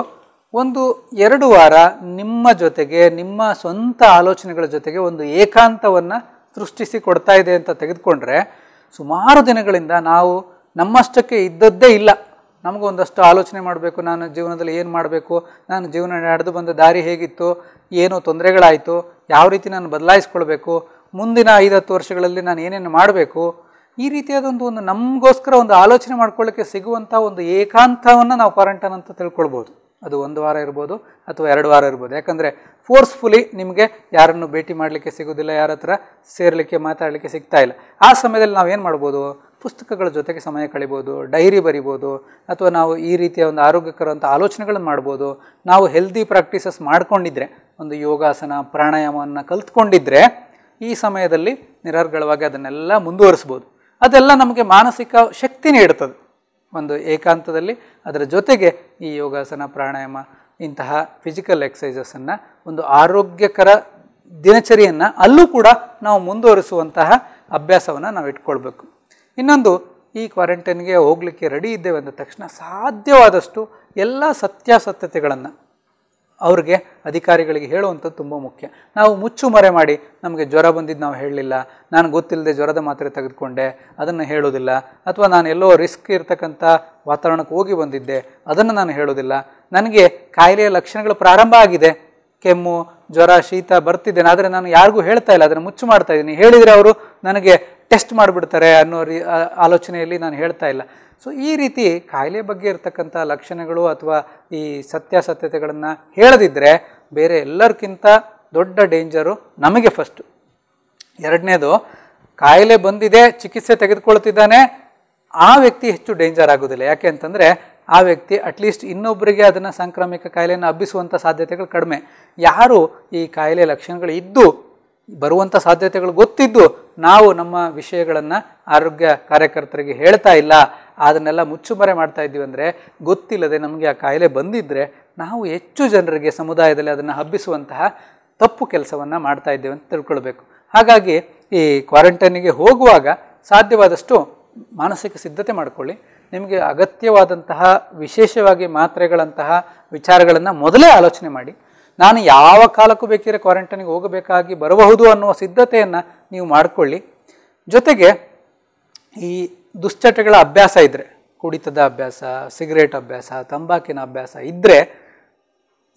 S1: ಒಂದು ಎರಡು ವಾರ ನಿಮ್ಮ ಜೊತೆಗೆ ನಿಮ್ಮ ಸ್ವಂತ ಆಲೋಚನೆಗಳ ಜೊತೆಗೆ ಒಂದು ಏಕಾಂತವನ್ನು ಸೃಷ್ಟಿಸಿ ಕೊಡ್ತಾ ಇದೆ ಅಂತ ತೆಗೆದುಕೊಂಡ್ರೆ ಸುಮಾರು ದಿನಗಳಿಂದ ನಾವು ನಮ್ಮಷ್ಟಕ್ಕೆ ಇದ್ದದ್ದೇ ಇಲ್ಲ ನಮಗೊಂದಷ್ಟು ಆಲೋಚನೆ ಮಾಡಬೇಕು ನಾನು ಜೀವನದಲ್ಲಿ ಏನು ಮಾಡಬೇಕು ನಾನು ಜೀವನ ನಡೆದು ಬಂದ ದಾರಿ ಹೇಗಿತ್ತು ಏನು ತೊಂದರೆಗಳಾಯಿತು ಯಾವ ರೀತಿ ನಾನು ಬದಲಾಯಿಸ್ಕೊಳ್ಬೇಕು ಮುಂದಿನ ಐದು ಹತ್ತು ವರ್ಷಗಳಲ್ಲಿ ನಾನು ಏನೇನು ಮಾಡಬೇಕು ಈ ರೀತಿಯಾದೊಂದು ಒಂದು ನಮಗೋಸ್ಕರ ಒಂದು ಆಲೋಚನೆ ಮಾಡ್ಕೊಳ್ಳೋಕ್ಕೆ ಸಿಗುವಂಥ ಒಂದು ಏಕಾಂತವನ್ನು ನಾವು ಕ್ವಾರಂಟೈನ್ ಅಂತ ತಿಳ್ಕೊಳ್ಬೋದು ಅದು ಒಂದು ವಾರ ಇರ್ಬೋದು ಅಥವಾ ಎರಡು ವಾರ ಇರ್ಬೋದು ಯಾಕಂದರೆ ಫೋರ್ಸ್ಫುಲಿ ನಿಮಗೆ ಯಾರನ್ನು ಭೇಟಿ ಮಾಡಲಿಕ್ಕೆ ಸಿಗೋದಿಲ್ಲ ಯಾರ ಹತ್ರ ಸೇರಲಿಕ್ಕೆ ಮಾತಾಡಲಿಕ್ಕೆ ಸಿಗ್ತಾ ಇಲ್ಲ ಆ ಸಮಯದಲ್ಲಿ ನಾವು ಏನು ಮಾಡ್ಬೋದು ಪುಸ್ತಕಗಳ ಜೊತೆಗೆ ಸಮಯ ಕಳಿಬೋದು ಡೈರಿ ಬರಿಬೋದು ಅಥವಾ ನಾವು ಈ ರೀತಿಯ ಒಂದು ಆರೋಗ್ಯಕರವಂಥ ಆಲೋಚನೆಗಳನ್ನು ಮಾಡ್ಬೋದು ನಾವು ಹೆಲ್ದಿ ಪ್ರಾಕ್ಟೀಸಸ್ ಮಾಡ್ಕೊಂಡಿದ್ರೆ ಒಂದು ಯೋಗಾಸನ ಪ್ರಾಣಾಯಾಮವನ್ನು ಕಲ್ತ್ಕೊಂಡಿದ್ರೆ ಈ ಸಮಯದಲ್ಲಿ ನಿರರ್ಗಳವಾಗಿ ಅದನ್ನೆಲ್ಲ ಮುಂದುವರಿಸ್ಬೋದು ಅದೆಲ್ಲ ನಮಗೆ ಮಾನಸಿಕ ಶಕ್ತಿ ನೀಡುತ್ತದೆ ಒಂದು ಏಕಾಂತದಲ್ಲಿ ಅದರ ಜೊತೆಗೆ ಈ ಯೋಗಾಸನ ಪ್ರಾಣಾಯಾಮ ಇಂತಹ ಫಿಸಿಕಲ್ ಎಕ್ಸಸೈಸಸ್ಸನ್ನು ಒಂದು ಆರೋಗ್ಯಕರ ದಿನಚರಿಯನ್ನು ಅಲ್ಲೂ ಕೂಡ ನಾವು ಮುಂದುವರಿಸುವಂತಹ ಅಭ್ಯಾಸವನ್ನು ನಾವು ಇಟ್ಕೊಳ್ಬೇಕು ಇನ್ನೊಂದು ಈ ಕ್ವಾರಂಟೈನ್ಗೆ ಹೋಗಲಿಕ್ಕೆ ರೆಡಿ ಇದ್ದೇವೆ ಅಂದ ತಕ್ಷಣ ಸಾಧ್ಯವಾದಷ್ಟು ಎಲ್ಲ ಸತ್ಯಾಸತ್ಯತೆಗಳನ್ನು ಅವ್ರಿಗೆ ಅಧಿಕಾರಿಗಳಿಗೆ ಹೇಳುವಂಥದ್ದು ತುಂಬ ಮುಖ್ಯ ನಾವು ಮುಚ್ಚು ಮರೆ ಮಾಡಿ ನಮಗೆ ಜ್ವರ ಬಂದಿದ್ದು ನಾವು ಹೇಳಲಿಲ್ಲ ನಾನು ಗೊತ್ತಿಲ್ಲದೆ ಜ್ವರದ ಮಾತ್ರೆ ತೆಗೆದುಕೊಂಡೆ ಅದನ್ನು ಹೇಳೋದಿಲ್ಲ ಅಥವಾ ನಾನು ಎಲ್ಲೋ ರಿಸ್ಕ್ ಇರ್ತಕ್ಕಂಥ ವಾತಾವರಣಕ್ಕೆ ಹೋಗಿ ಬಂದಿದ್ದೆ ಅದನ್ನು ನಾನು ಹೇಳೋದಿಲ್ಲ ನನಗೆ ಕಾಯಿಲೆಯ ಲಕ್ಷಣಗಳು ಪ್ರಾರಂಭ ಆಗಿದೆ ಕೆಮ್ಮು ಜ್ವರ ಶೀತ ಬರ್ತಿದ್ದೇನೆ ಆದರೆ ನಾನು ಯಾರಿಗೂ ಹೇಳ್ತಾ ಇಲ್ಲ ಅದನ್ನು ಮುಚ್ಚು ಮಾಡ್ತಾ ಇದ್ದೀನಿ ಹೇಳಿದರೆ ಅವರು ನನಗೆ ಟೆಸ್ಟ್ ಮಾಡಿಬಿಡ್ತಾರೆ ಅನ್ನೋ ರೀ ಆಲೋಚನೆಯಲ್ಲಿ ನಾನು ಹೇಳ್ತಾ ಇಲ್ಲ ಸೊ ಈ ರೀತಿ ಕಾಯಿಲೆ ಬಗ್ಗೆ ಇರತಕ್ಕಂಥ ಲಕ್ಷಣಗಳು ಅಥವಾ ಈ ಸತ್ಯಾಸತ್ಯತೆಗಳನ್ನು ಹೇಳದಿದ್ದರೆ ಬೇರೆ ಎಲ್ಲರಿಗಿಂತ ದೊಡ್ಡ ಡೇಂಜರು ನಮಗೆ ಫಸ್ಟು ಎರಡನೇದು ಕಾಯಿಲೆ ಬಂದಿದೆ ಚಿಕಿತ್ಸೆ ತೆಗೆದುಕೊಳ್ತಿದ್ದಾನೆ ಆ ವ್ಯಕ್ತಿ ಹೆಚ್ಚು ಡೇಂಜರ್ ಆಗೋದಿಲ್ಲ ಯಾಕೆ ಅಂತಂದರೆ ಆ ವ್ಯಕ್ತಿ ಅಟ್ಲೀಸ್ಟ್ ಇನ್ನೊಬ್ಬರಿಗೆ ಅದನ್ನು ಸಾಂಕ್ರಾಮಿಕ ಕಾಯಿಲೆಯನ್ನು ಹಬ್ಬಿಸುವಂಥ ಸಾಧ್ಯತೆಗಳು ಕಡಿಮೆ ಯಾರು ಈ ಕಾಯಿಲೆ ಲಕ್ಷಣಗಳು ಇದ್ದು ಬರುವಂಥ ಸಾಧ್ಯತೆಗಳು ಗೊತ್ತಿದ್ದು ನಾವು ನಮ್ಮ ವಿಷಯಗಳನ್ನು ಆರೋಗ್ಯ ಕಾರ್ಯಕರ್ತರಿಗೆ ಹೇಳ್ತಾ ಇಲ್ಲ ಅದನ್ನೆಲ್ಲ ಮುಚ್ಚುಮರೆ ಮಾಡ್ತಾ ಇದ್ದೀವಿ ಅಂದರೆ ಗೊತ್ತಿಲ್ಲದೆ ನಮಗೆ ಆ ಕಾಯಿಲೆ ಬಂದಿದ್ದರೆ ನಾವು ಹೆಚ್ಚು ಜನರಿಗೆ ಸಮುದಾಯದಲ್ಲಿ ಅದನ್ನು ಹಬ್ಬಿಸುವಂತಹ ತಪ್ಪು ಕೆಲಸವನ್ನು ಮಾಡ್ತಾ ಇದ್ದೇವೆ ಅಂತ ತಿಳ್ಕೊಳ್ಬೇಕು ಹಾಗಾಗಿ ಈ ಕ್ವಾರಂಟೈನಿಗೆ ಹೋಗುವಾಗ ಸಾಧ್ಯವಾದಷ್ಟು ಮಾನಸಿಕ ಸಿದ್ಧತೆ ಮಾಡಿಕೊಳ್ಳಿ ನಿಮಗೆ ಅಗತ್ಯವಾದಂತಹ ವಿಶೇಷವಾಗಿ ಮಾತ್ರೆಗಳಂತಹ ವಿಚಾರಗಳನ್ನು ಮೊದಲೇ ಆಲೋಚನೆ ಮಾಡಿ ನಾನು ಯಾವ ಕಾಲಕ್ಕೂ ಬೇಕಿದ್ರೆ ಕ್ವಾರಂಟೈನಿಗೆ ಹೋಗಬೇಕಾಗಿ ಬರಬಹುದು ಅನ್ನುವ ಸಿದ್ಧತೆಯನ್ನು ನೀವು ಮಾಡಿಕೊಳ್ಳಿ ಜೊತೆಗೆ ಈ ದುಶ್ಚಟಗಳ ಅಭ್ಯಾಸ ಇದ್ದರೆ ಕುಡಿತದ ಅಭ್ಯಾಸ ಸಿಗರೇಟ್ ಅಭ್ಯಾಸ ತಂಬಾಕಿನ ಅಭ್ಯಾಸ ಇದ್ದರೆ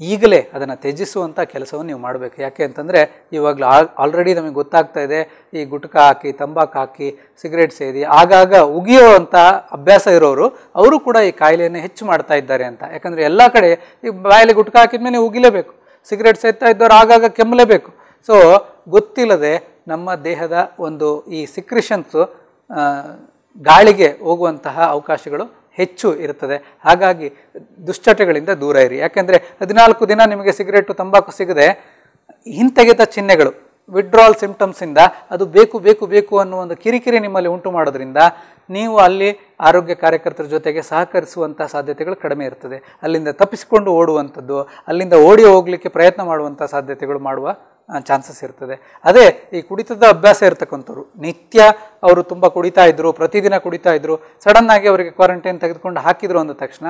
S1: ಈಗಲೇ ಅದನ್ನು ತ್ಯಜಿಸುವಂಥ ಕೆಲಸವನ್ನು ನೀವು ಮಾಡಬೇಕು ಯಾಕೆ ಅಂತಂದರೆ ಇವಾಗಲೂ ಆಲ್ರೆಡಿ ನಮಗೆ ಗೊತ್ತಾಗ್ತಾ ಇದೆ ಈ ಗುಟ್ಕ ಹಾಕಿ ತಂಬಾಕು ಹಾಕಿ ಸಿಗರೇಟ್ ಸೇದಿ ಆಗಾಗ ಉಗಿಯುವಂಥ ಅಭ್ಯಾಸ ಇರೋರು ಅವರು ಕೂಡ ಈ ಕಾಯಿಲೆಯನ್ನು ಹೆಚ್ಚು ಮಾಡ್ತಾ ಇದ್ದಾರೆ ಅಂತ ಯಾಕಂದರೆ ಎಲ್ಲ ಕಡೆ ಈ ಬಾಯಲ್ಲಿ ಗುಟ್ಕ ಹಾಕಿದ ಮೇಲೆ ಉಗಿಲೇಬೇಕು ಸಿಗರೇಟ್ ಸೇದ್ತಾ ಇದ್ದವ್ರು ಆಗಾಗ ಕೆಮ್ಮಲೇಬೇಕು ಸೊ ಗೊತ್ತಿಲ್ಲದೆ ನಮ್ಮ ದೇಹದ ಒಂದು ಈ ಸಿಕ್ರಿಷನ್ಸು ಗಾಳಿಗೆ ಹೋಗುವಂತಹ ಅವಕಾಶಗಳು ಹೆಚ್ಚು ಇರುತ್ತದೆ ಹಾಗಾಗಿ ದುಶ್ಚಟಗಳಿಂದ ದೂರ ಇರಿ ಯಾಕೆಂದರೆ ಹದಿನಾಲ್ಕು ದಿನ ನಿಮಗೆ ಸಿಗರೇಟು ತಂಬಾಕು ಸಿಗದೆ ಹಿಂತೆಗೆತ ಚಿಹ್ನೆಗಳು ವಿಡ್ರಾಲ್ ಸಿಂಪ್ಟಮ್ಸಿಂದ ಅದು ಬೇಕು ಬೇಕು ಬೇಕು ಅನ್ನೋ ಒಂದು ಕಿರಿಕಿರಿ ನಿಮ್ಮಲ್ಲಿ ಉಂಟು ಮಾಡೋದ್ರಿಂದ ನೀವು ಅಲ್ಲಿ ಆರೋಗ್ಯ ಕಾರ್ಯಕರ್ತರ ಜೊತೆಗೆ ಸಹಕರಿಸುವಂಥ ಸಾಧ್ಯತೆಗಳು ಕಡಿಮೆ ಇರ್ತದೆ ಅಲ್ಲಿಂದ ತಪ್ಪಿಸಿಕೊಂಡು ಓಡುವಂಥದ್ದು ಅಲ್ಲಿಂದ ಓಡಿ ಹೋಗಲಿಕ್ಕೆ ಪ್ರಯತ್ನ ಮಾಡುವಂಥ ಸಾಧ್ಯತೆಗಳು ಮಾಡುವ ಚಾನ್ಸಸ್ ಇರ್ತದೆ ಅದೇ ಈ ಕುಡಿತದ ಅಭ್ಯಾಸ ಇರ್ತಕ್ಕಂಥವ್ರು ನಿತ್ಯ ಅವರು ತುಂಬ ಕುಡಿತಾ ಇದ್ದರು ಪ್ರತಿದಿನ ಕುಡಿತಾ ಇದ್ದರು ಸಡನ್ನಾಗಿ ಅವರಿಗೆ ಕ್ವಾರಂಟೈನ್ ತೆಗೆದುಕೊಂಡು ಹಾಕಿದರು ಅಂದ ತಕ್ಷಣ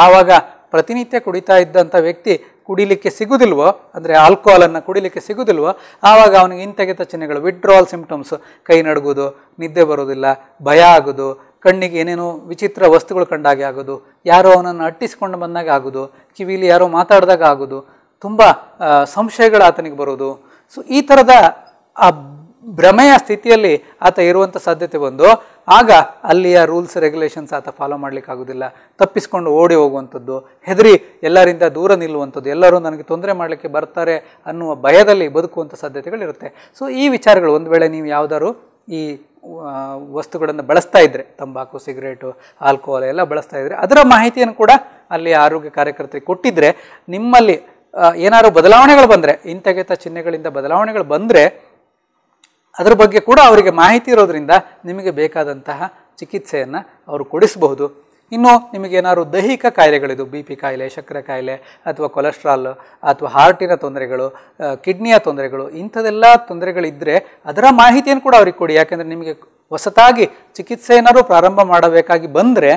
S1: ಯಾವಾಗ ಪ್ರತಿನಿತ್ಯ ಕುಡಿತಾ ಇದ್ದಂಥ ವ್ಯಕ್ತಿ ಕುಡಿಲಿಕ್ಕೆ ಸಿಗುದಿಲ್ವೋ ಅಂದರೆ ಆಲ್ಕೋಹಾಲನ್ನು ಕುಡಿಲಿಕ್ಕೆ ಸಿಗುದಿಲ್ವೋ ಆವಾಗ ಅವನಿಗೆ ಇಂತೆಗೆತ ಚಿಹ್ನೆಗಳು ವಿಡ್ರಾವಲ್ ಸಿಂಪ್ಟಮ್ಸ್ ಕೈ ನಡಗೋದು ನಿದ್ದೆ ಬರೋದಿಲ್ಲ ಭಯ ಆಗೋದು ಕಣ್ಣಿಗೆ ಏನೇನೋ ವಿಚಿತ್ರ ವಸ್ತುಗಳು ಕಂಡಾಗೆ ಆಗೋದು ಯಾರೋ ಅವನನ್ನು ಅಟ್ಟಿಸ್ಕೊಂಡು ಬಂದಾಗ ಆಗೋದು ಕಿವಿಲಿ ಯಾರೋ ಮಾತಾಡಿದಾಗ ಆಗೋದು ತುಂಬ ಸಂಶಯಗಳು ಆತನಿಗೆ ಬರೋದು ಸೊ ಈ ಥರದ ಆ ಭ್ರಮೆಯ ಸ್ಥಿತಿಯಲ್ಲಿ ಆತ ಇರುವಂಥ ಸಾಧ್ಯತೆ ಬಂದು ಆಗ ಅಲ್ಲಿಯ ರೂಲ್ಸ್ ರೆಗ್ಯುಲೇಷನ್ಸ್ ಆತ ಫಾಲೋ ಮಾಡಲಿಕ್ಕಾಗೋದಿಲ್ಲ ತಪ್ಪಿಸ್ಕೊಂಡು ಓಡಿ ಹೋಗುವಂಥದ್ದು ಹೆದರಿ ಎಲ್ಲರಿಂದ ದೂರ ನಿಲ್ಲುವಂಥದ್ದು ಎಲ್ಲರೂ ನನಗೆ ತೊಂದರೆ ಮಾಡಲಿಕ್ಕೆ ಬರ್ತಾರೆ ಅನ್ನುವ ಭಯದಲ್ಲಿ ಬದುಕುವಂಥ ಸಾಧ್ಯತೆಗಳಿರುತ್ತೆ ಸೊ ಈ ವಿಚಾರಗಳು ಒಂದು ವೇಳೆ ನೀವು ಯಾವುದಾದ್ರು ಈ ವಸ್ತುಗಳನ್ನು ಬಳಸ್ತಾ ಇದ್ದರೆ ತಂಬಾಕು ಸಿಗರೇಟು ಆಲ್ಕೋಹಾಲ್ ಎಲ್ಲ ಬಳಸ್ತಾ ಇದ್ದರೆ ಅದರ ಮಾಹಿತಿಯನ್ನು ಕೂಡ ಅಲ್ಲಿ ಆರೋಗ್ಯ ಕಾರ್ಯಕರ್ತರಿಗೆ ಕೊಟ್ಟಿದ್ದರೆ ನಿಮ್ಮಲ್ಲಿ ಏನಾದರೂ ಬದಲಾವಣೆಗಳು ಬಂದರೆ ಇಂತೆಗೆತ ಚಿಹ್ನೆಗಳಿಂದ ಬದಲಾವಣೆಗಳು ಬಂದರೆ ಅದ್ರ ಬಗ್ಗೆ ಕೂಡ ಅವರಿಗೆ ಮಾಹಿತಿ ಇರೋದರಿಂದ ನಿಮಗೆ ಬೇಕಾದಂತಹ ಚಿಕಿತ್ಸೆಯನ್ನು ಅವರು ಕೊಡಿಸಬಹುದು ಇನ್ನು ನಿಮಗೇನಾದ್ರು ದೈಹಿಕ ಕಾಯಿಲೆಗಳಿದು ಬಿ ಪಿ ಕಾಯಿಲೆ ಸಕ್ಕರೆ ಕಾಯಿಲೆ ಅಥವಾ ಕೊಲೆಸ್ಟ್ರಾಲ್ ಅಥವಾ ಹಾರ್ಟಿನ ತೊಂದರೆಗಳು ಕಿಡ್ನಿಯ ತೊಂದರೆಗಳು ಇಂಥದೆಲ್ಲ ತೊಂದರೆಗಳಿದ್ದರೆ ಅದರ ಮಾಹಿತಿಯನ್ನು ಕೂಡ ಅವ್ರಿಗೆ ಕೊಡಿ ಯಾಕೆಂದರೆ ನಿಮಗೆ ಹೊಸತಾಗಿ ಚಿಕಿತ್ಸೆ ಏನಾದರೂ ಪ್ರಾರಂಭ ಮಾಡಬೇಕಾಗಿ ಬಂದರೆ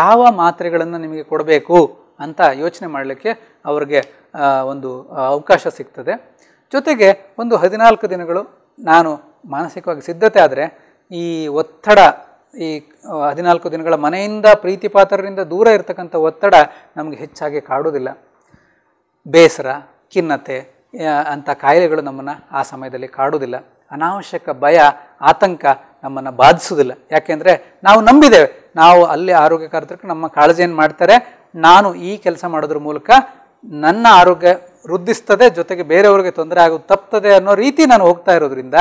S1: ಯಾವ ಮಾತ್ರೆಗಳನ್ನು ನಿಮಗೆ ಕೊಡಬೇಕು ಅಂತ ಯೋಚನೆ ಮಾಡಲಿಕ್ಕೆ ಅವ್ರಿಗೆ ಒಂದು ಅವಕಾಶ ಸಿಗ್ತದೆ ಜೊತೆಗೆ ಒಂದು ಹದಿನಾಲ್ಕು ದಿನಗಳು ನಾನು ಮಾನಸಿಕವಾಗಿ ಸಿದ್ಧತೆ ಆದರೆ ಈ ಒತ್ತಡ ಈ ಹದಿನಾಲ್ಕು ದಿನಗಳ ಮನೆಯಿಂದ ಪ್ರೀತಿಪಾತ್ರರಿಂದ ದೂರ ಇರತಕ್ಕಂಥ ಒತ್ತಡ ನಮಗೆ ಹೆಚ್ಚಾಗಿ ಕಾಡುವುದಿಲ್ಲ ಬೇಸರ ಖಿನ್ನತೆ ಅಂಥ ಕಾಯಿಲೆಗಳು ನಮ್ಮನ್ನು ಆ ಸಮಯದಲ್ಲಿ ಕಾಡುವುದಿಲ್ಲ ಅನಾವಶ್ಯಕ ಭಯ ಆತಂಕ ನಮ್ಮನ್ನು ಬಾಧಿಸುವುದಿಲ್ಲ ಯಾಕೆಂದರೆ ನಾವು ನಂಬಿದ್ದೇವೆ ನಾವು ಅಲ್ಲಿ ಆರೋಗ್ಯ ಕಾರ್ಯಕ್ರಮ ನಮ್ಮ ಕಾಳಜಿಯನ್ನು ಮಾಡ್ತಾರೆ ನಾನು ಈ ಕೆಲಸ ಮಾಡೋದ್ರ ಮೂಲಕ ನನ್ನ ಆರೋಗ್ಯ ವೃದ್ಧಿಸ್ತದೆ ಜೊತೆಗೆ ಬೇರೆಯವ್ರಿಗೆ ತೊಂದರೆ ಆಗೋದು ತಪ್ತದೆ ಅನ್ನೋ ರೀತಿ ನಾನು ಹೋಗ್ತಾ ಇರೋದ್ರಿಂದ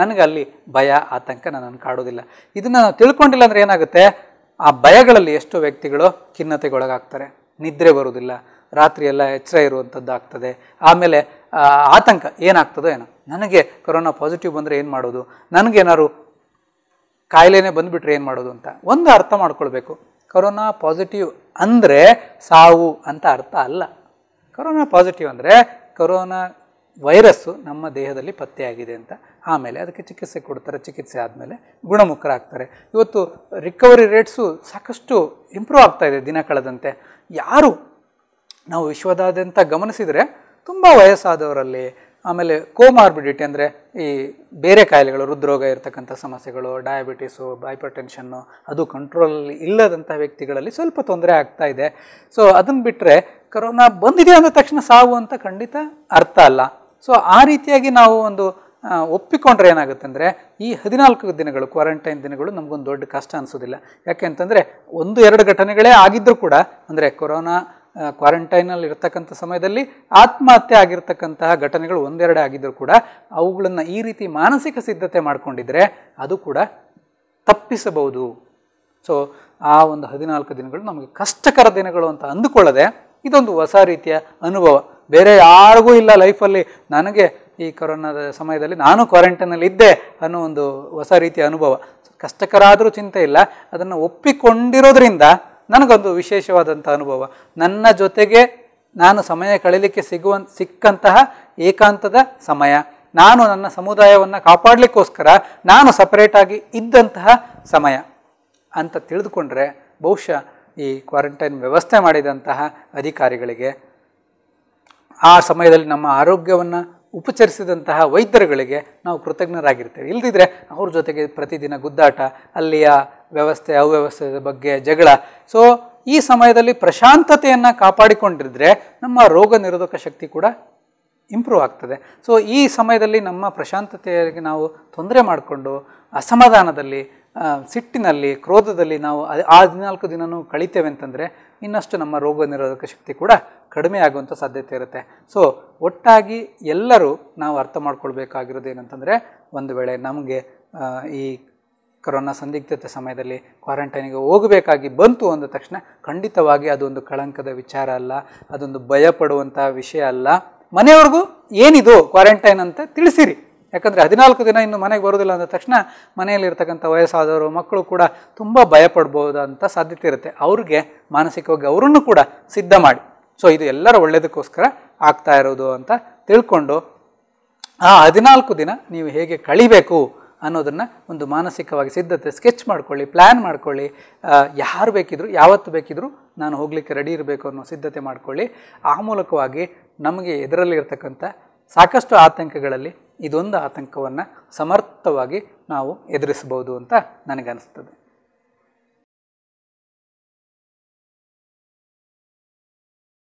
S1: ನನಗೆ ಅಲ್ಲಿ ಭಯ ಆತಂಕ ನನ್ನನ್ನು ಕಾಡೋದಿಲ್ಲ ಇದನ್ನು ತಿಳ್ಕೊಂಡಿಲ್ಲ ಅಂದರೆ ಏನಾಗುತ್ತೆ ಆ ಭಯಗಳಲ್ಲಿ ಎಷ್ಟೋ ವ್ಯಕ್ತಿಗಳು ಖಿನ್ನತೆಗೊಳಗಾಗ್ತಾರೆ ನಿದ್ರೆ ಬರೋದಿಲ್ಲ ರಾತ್ರಿ ಎಚ್ಚರ ಇರುವಂಥದ್ದು ಆಗ್ತದೆ ಆಮೇಲೆ ಆತಂಕ ಏನಾಗ್ತದೋ ಏನೋ ನನಗೆ ಕೊರೋನಾ ಪಾಸಿಟಿವ್ ಬಂದರೆ ಏನು ಮಾಡೋದು ನನಗೇನಾದ್ರು ಕಾಯಿಲೆನೇ ಬಂದುಬಿಟ್ರೆ ಏನು ಮಾಡೋದು ಅಂತ ಒಂದು ಅರ್ಥ ಮಾಡ್ಕೊಳ್ಬೇಕು ಕೊರೋನಾ ಪಾಸಿಟಿವ್ ಅಂದರೆ ಸಾವು ಅಂತ ಅರ್ಥ ಅಲ್ಲ ಕರೋನಾ ಪಾಸಿಟಿವ್ ಅಂದರೆ ಕೊರೋನಾ ವೈರಸ್ಸು ನಮ್ಮ ದೇಹದಲ್ಲಿ ಪತ್ತೆಯಾಗಿದೆ ಅಂತ ಆಮೇಲೆ ಅದಕ್ಕೆ ಚಿಕಿತ್ಸೆ ಕೊಡ್ತಾರೆ ಚಿಕಿತ್ಸೆ ಆದಮೇಲೆ ಗುಣಮುಖರಾಗ್ತಾರೆ ಇವತ್ತು ರಿಕವರಿ ರೇಟ್ಸು ಸಾಕಷ್ಟು ಇಂಪ್ರೂವ್ ಆಗ್ತಾಯಿದೆ ದಿನ ಕಳೆದಂತೆ ಯಾರು ನಾವು ವಿಶ್ವದಾದ್ಯಂತ ಗಮನಿಸಿದರೆ ತುಂಬ ವಯಸ್ಸಾದವರಲ್ಲಿ ಆಮೇಲೆ ಕೋಮಾರ್ಬಿಡಿಟಿ ಅಂದರೆ ಈ ಬೇರೆ ಕಾಯಿಲೆಗಳು ಹೃದ್ರೋಗ ಇರತಕ್ಕಂಥ ಸಮಸ್ಯೆಗಳು ಡಯಾಬಿಟಿಸು ಹೈಪರ್ ಟೆನ್ಷನ್ನು ಅದು ಕಂಟ್ರೋಲ್ ಇಲ್ಲದಂಥ ವ್ಯಕ್ತಿಗಳಲ್ಲಿ ಸ್ವಲ್ಪ ತೊಂದರೆ ಆಗ್ತಾ ಇದೆ ಸೊ ಅದನ್ನು ಬಿಟ್ಟರೆ ಕರೋನಾ ಬಂದಿದೆ ಅಂದ ತಕ್ಷಣ ಸಾವು ಅಂತ ಖಂಡಿತ ಅರ್ಥ ಅಲ್ಲ ಸೊ ಆ ರೀತಿಯಾಗಿ ನಾವು ಒಂದು ಒಪ್ಪಿಕೊಂಡ್ರೆ ಏನಾಗುತ್ತೆ ಅಂದರೆ ಈ ಹದಿನಾಲ್ಕು ದಿನಗಳು ಕ್ವಾರಂಟೈನ್ ದಿನಗಳು ನಮಗೊಂದು ದೊಡ್ಡ ಕಷ್ಟ ಅನಿಸೋದಿಲ್ಲ ಯಾಕೆ ಅಂತಂದರೆ ಒಂದು ಎರಡು ಘಟನೆಗಳೇ ಆಗಿದ್ದರೂ ಕೂಡ ಅಂದರೆ ಕೊರೋನಾ ಕ್ವಾರಂಟೈನಲ್ಲಿ ಇರ್ತಕ್ಕಂಥ ಸಮಯದಲ್ಲಿ ಆತ್ಮಹತ್ಯೆ ಆಗಿರ್ತಕ್ಕಂತಹ ಘಟನೆಗಳು ಒಂದೆರಡೇ ಆಗಿದ್ದರೂ ಕೂಡ ಅವುಗಳನ್ನು ಈ ರೀತಿ ಮಾನಸಿಕ ಸಿದ್ಧತೆ ಮಾಡಿಕೊಂಡಿದ್ರೆ ಅದು ಕೂಡ ತಪ್ಪಿಸಬಹುದು ಸೊ ಆ ಒಂದು ಹದಿನಾಲ್ಕು ದಿನಗಳು ನಮಗೆ ಕಷ್ಟಕರ ದಿನಗಳು ಅಂತ ಅಂದುಕೊಳ್ಳದೆ ಇದೊಂದು ಹೊಸ ರೀತಿಯ ಅನುಭವ ಬೇರೆ ಯಾರಿಗೂ ಇಲ್ಲ ಲೈಫಲ್ಲಿ ನನಗೆ ಈ ಕೊರೋನಾದ ಸಮಯದಲ್ಲಿ ನಾನು ಕ್ವಾರಂಟೈನಲ್ಲಿ ಇದ್ದೆ ಅನ್ನೋ ಒಂದು ಹೊಸ ರೀತಿಯ ಅನುಭವ ಕಷ್ಟಕರ ಆದರೂ ಚಿಂತೆ ಇಲ್ಲ ಅದನ್ನು ಒಪ್ಪಿಕೊಂಡಿರೋದ್ರಿಂದ ನನಗೊಂದು ವಿಶೇಷವಾದಂಥ ಅನುಭವ ನನ್ನ ಜೊತೆಗೆ ನಾನು ಸಮಯ ಕಳೀಲಿಕ್ಕೆ ಸಿಗುವ ಸಿಕ್ಕಂತಹ ಏಕಾಂತದ ಸಮಯ ನಾನು ನನ್ನ ಸಮುದಾಯವನ್ನು ಕಾಪಾಡಲಿಕ್ಕೋಸ್ಕರ ನಾನು ಸಪರೇಟಾಗಿ ಇದ್ದಂತಹ ಸಮಯ ಅಂತ ತಿಳಿದುಕೊಂಡ್ರೆ ಬಹುಶಃ ಈ ಕ್ವಾರಂಟೈನ್ ವ್ಯವಸ್ಥೆ ಮಾಡಿದಂತಹ ಅಧಿಕಾರಿಗಳಿಗೆ ಆ ಸಮಯದಲ್ಲಿ ನಮ್ಮ ಆರೋಗ್ಯವನ್ನು ಉಪಚರಿಸಿದಂತಹ ವೈದ್ಯರುಗಳಿಗೆ ನಾವು ಕೃತಜ್ಞರಾಗಿರ್ತೇವೆ ಇಲ್ಲದಿದ್ದರೆ ಅವ್ರ ಜೊತೆಗೆ ಪ್ರತಿದಿನ ಗುದ್ದಾಟ ಅಲ್ಲಿಯ ವ್ಯವಸ್ಥೆ ಅವ್ಯವಸ್ಥೆ ಬಗ್ಗೆ ಜಗಳ ಸೊ ಈ ಸಮಯದಲ್ಲಿ ಪ್ರಶಾಂತತೆಯನ್ನು ಕಾಪಾಡಿಕೊಂಡಿದ್ರೆ ನಮ್ಮ ರೋಗ ನಿರೋಧಕ ಶಕ್ತಿ ಕೂಡ ಇಂಪ್ರೂವ್ ಆಗ್ತದೆ ಸೊ ಈ ಸಮಯದಲ್ಲಿ ನಮ್ಮ ಪ್ರಶಾಂತತೆಗೆ ನಾವು ತೊಂದರೆ ಮಾಡಿಕೊಂಡು ಅಸಮಾಧಾನದಲ್ಲಿ ಸಿಟ್ಟಿನಲ್ಲಿ ಕ್ರೋಧದಲ್ಲಿ ನಾವು ಆ ಹದಿನಾಲ್ಕು ದಿನವೂ ಕಳಿತೇವೆ ಅಂತಂದರೆ ಇನ್ನಷ್ಟು ನಮ್ಮ ರೋಗ ನಿರೋಧಕ ಶಕ್ತಿ ಕೂಡ ಕಡಿಮೆ ಆಗುವಂಥ ಸಾಧ್ಯತೆ ಇರುತ್ತೆ ಸೊ ಒಟ್ಟಾಗಿ ಎಲ್ಲರೂ ನಾವು ಅರ್ಥ ಮಾಡ್ಕೊಳ್ಬೇಕಾಗಿರೋದು ಒಂದು ವೇಳೆ ನಮಗೆ ಈ ಕರೋನಾ ಸಂದಿಗ್ಧತೆ ಸಮಯದಲ್ಲಿ ಕ್ವಾರಂಟೈನಿಗೆ ಹೋಗಬೇಕಾಗಿ ಬಂತು ಅಂದ ತಕ್ಷಣ ಖಂಡಿತವಾಗಿ ಅದೊಂದು ಕಳಂಕದ ವಿಚಾರ ಅಲ್ಲ ಅದೊಂದು ಭಯಪಡುವಂಥ ವಿಷಯ ಅಲ್ಲ ಮನೆಯವ್ರಿಗೂ ಏನಿದು ಕ್ವಾರಂಟೈನ್ ಅಂತ ತಿಳಿಸಿರಿ ಯಾಕಂದರೆ ಹದಿನಾಲ್ಕು ದಿನ ಇನ್ನು ಮನೆಗೆ ಬರೋದಿಲ್ಲ ಅಂದ ತಕ್ಷಣ ಮನೆಯಲ್ಲಿರ್ತಕ್ಕಂಥ ವಯಸ್ಸಾದವರು ಮಕ್ಕಳು ಕೂಡ ತುಂಬ ಭಯ ಅಂತ ಸಾಧ್ಯತೆ ಇರುತ್ತೆ ಅವ್ರಿಗೆ ಮಾನಸಿಕವಾಗಿ ಅವರನ್ನು ಕೂಡ ಸಿದ್ಧ ಮಾಡಿ ಸೊ ಇದು ಎಲ್ಲರ ಒಳ್ಳೆಯದಕ್ಕೋಸ್ಕರ ಆಗ್ತಾ ಇರೋದು ಅಂತ ತಿಳ್ಕೊಂಡು ಆ ಹದಿನಾಲ್ಕು ದಿನ ನೀವು ಹೇಗೆ ಕಳಿಬೇಕು ಅನ್ನೋದನ್ನು ಒಂದು ಮಾನಸಿಕವಾಗಿ ಸಿದ್ಧತೆ ಸ್ಕೆಚ್ ಮಾಡ್ಕೊಳ್ಳಿ ಪ್ಲ್ಯಾನ್ ಮಾಡ್ಕೊಳ್ಳಿ ಯಾರು ಬೇಕಿದ್ರು ಯಾವತ್ತು ಬೇಕಿದ್ರೂ ನಾನು ಹೋಗಲಿಕ್ಕೆ ರೆಡಿ ಇರಬೇಕು ಅನ್ನೋ ಸಿದ್ಧತೆ ಮಾಡ್ಕೊಳ್ಳಿ ಆ ಮೂಲಕವಾಗಿ ನಮಗೆ ಎದುರಲ್ಲಿರ್ತಕ್ಕಂಥ ಸಾಕಷ್ಟು ಆತಂಕಗಳಲ್ಲಿ ಇದೊಂದು ಆತಂಕವನ್ನು ಸಮರ್ಥವಾಗಿ ನಾವು ಎದುರಿಸಬಹುದು ಅಂತ ನನಗನ್ನಿಸ್ತದೆ